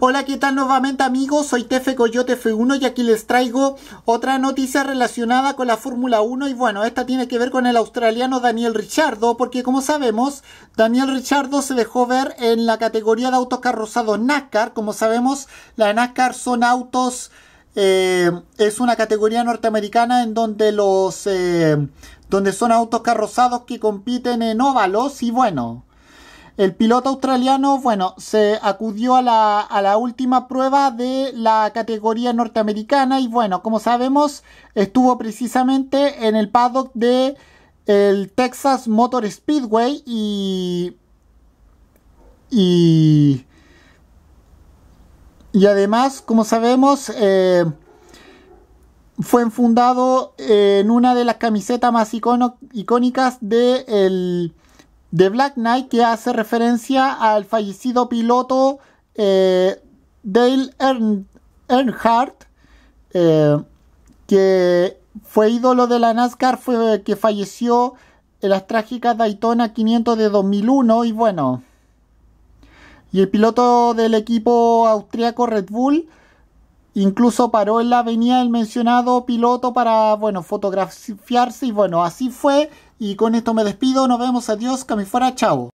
Hola, ¿qué tal nuevamente amigos? Soy Tefe Coyote F1 y aquí les traigo otra noticia relacionada con la Fórmula 1 y bueno, esta tiene que ver con el australiano Daniel Richardo porque como sabemos, Daniel Richardo se dejó ver en la categoría de autos carrozados NASCAR. Como sabemos, la NASCAR son autos... Eh, es una categoría norteamericana en donde los... Eh, donde son autos carrozados que compiten en óvalos y bueno, el piloto australiano, bueno, se acudió a la, última prueba de la categoría norteamericana y bueno, como sabemos, estuvo precisamente en el paddock de el Texas Motor Speedway y... Y... Y además, como sabemos, eh, fue fundado en una de las camisetas más icónicas del de Black Knight que hace referencia al fallecido piloto eh, Dale Earnhardt, eh, que fue ídolo de la NASCAR, fue, que falleció en las trágicas Daytona 500 de 2001 y bueno. Y el piloto del equipo austriaco Red Bull Incluso paró en la avenida el mencionado piloto para, bueno, fotografiarse y bueno, así fue. Y con esto me despido, nos vemos, adiós, que me fuera, chao